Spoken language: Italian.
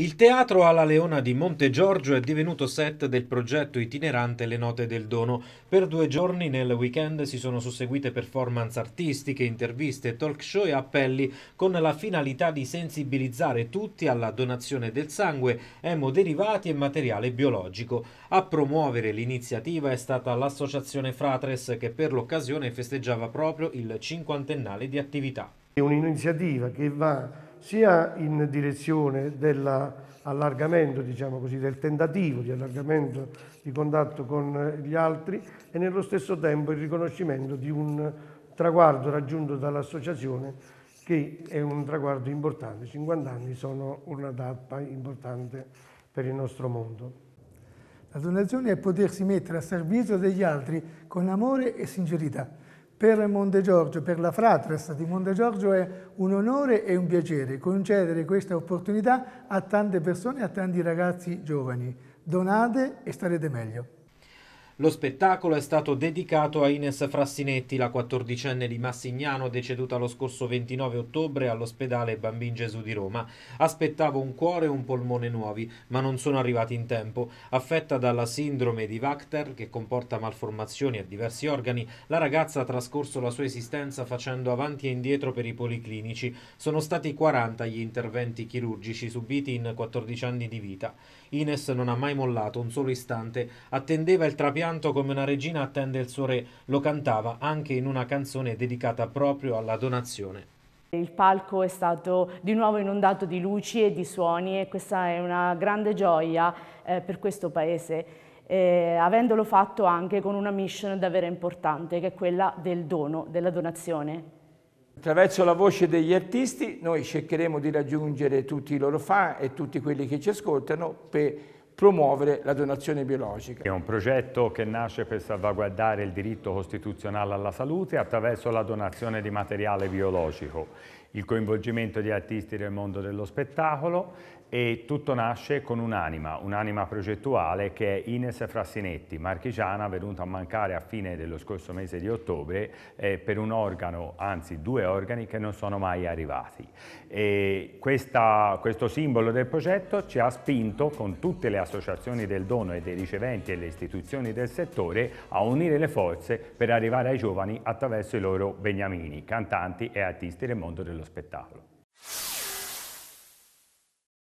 Il teatro alla Leona di Monte Giorgio è divenuto set del progetto itinerante Le Note del Dono. Per due giorni nel weekend si sono susseguite performance artistiche, interviste, talk show e appelli con la finalità di sensibilizzare tutti alla donazione del sangue, emoderivati e materiale biologico. A promuovere l'iniziativa è stata l'associazione Fratres che per l'occasione festeggiava proprio il cinquantennale di attività. È un'iniziativa che va sia in direzione dell'allargamento, diciamo così, del tentativo di allargamento di contatto con gli altri e nello stesso tempo il riconoscimento di un traguardo raggiunto dall'associazione che è un traguardo importante. 50 anni sono una tappa importante per il nostro mondo. La donazione è potersi mettere a servizio degli altri con amore e sincerità per Monte Giorgio, per la Fratres di Monte Giorgio è un onore e un piacere concedere questa opportunità a tante persone, a tanti ragazzi giovani. Donate e starete meglio. Lo spettacolo è stato dedicato a Ines Frassinetti, la quattordicenne di Massignano deceduta lo scorso 29 ottobre all'ospedale Bambin Gesù di Roma. Aspettavo un cuore e un polmone nuovi, ma non sono arrivati in tempo. Affetta dalla sindrome di Wachter, che comporta malformazioni a diversi organi, la ragazza ha trascorso la sua esistenza facendo avanti e indietro per i policlinici. Sono stati 40 gli interventi chirurgici subiti in 14 anni di vita. Ines non ha mai mollato un solo istante, attendeva il trapianto canto come una regina attende il suo re, lo cantava anche in una canzone dedicata proprio alla donazione. Il palco è stato di nuovo inondato di luci e di suoni e questa è una grande gioia eh, per questo paese, eh, avendolo fatto anche con una mission davvero importante che è quella del dono, della donazione. Attraverso la voce degli artisti noi cercheremo di raggiungere tutti i loro fan e tutti quelli che ci ascoltano per promuovere la donazione biologica. È un progetto che nasce per salvaguardare il diritto costituzionale alla salute attraverso la donazione di materiale biologico, il coinvolgimento di artisti del mondo dello spettacolo e tutto nasce con un'anima, un'anima progettuale che è Ines Frassinetti, marchigiana venuta a mancare a fine dello scorso mese di ottobre eh, per un organo, anzi due organi che non sono mai arrivati. Questa, questo simbolo del progetto ci ha spinto con tutte le associazioni associazioni del dono e dei riceventi e le istituzioni del settore a unire le forze per arrivare ai giovani attraverso i loro beniamini, cantanti e artisti del mondo dello spettacolo.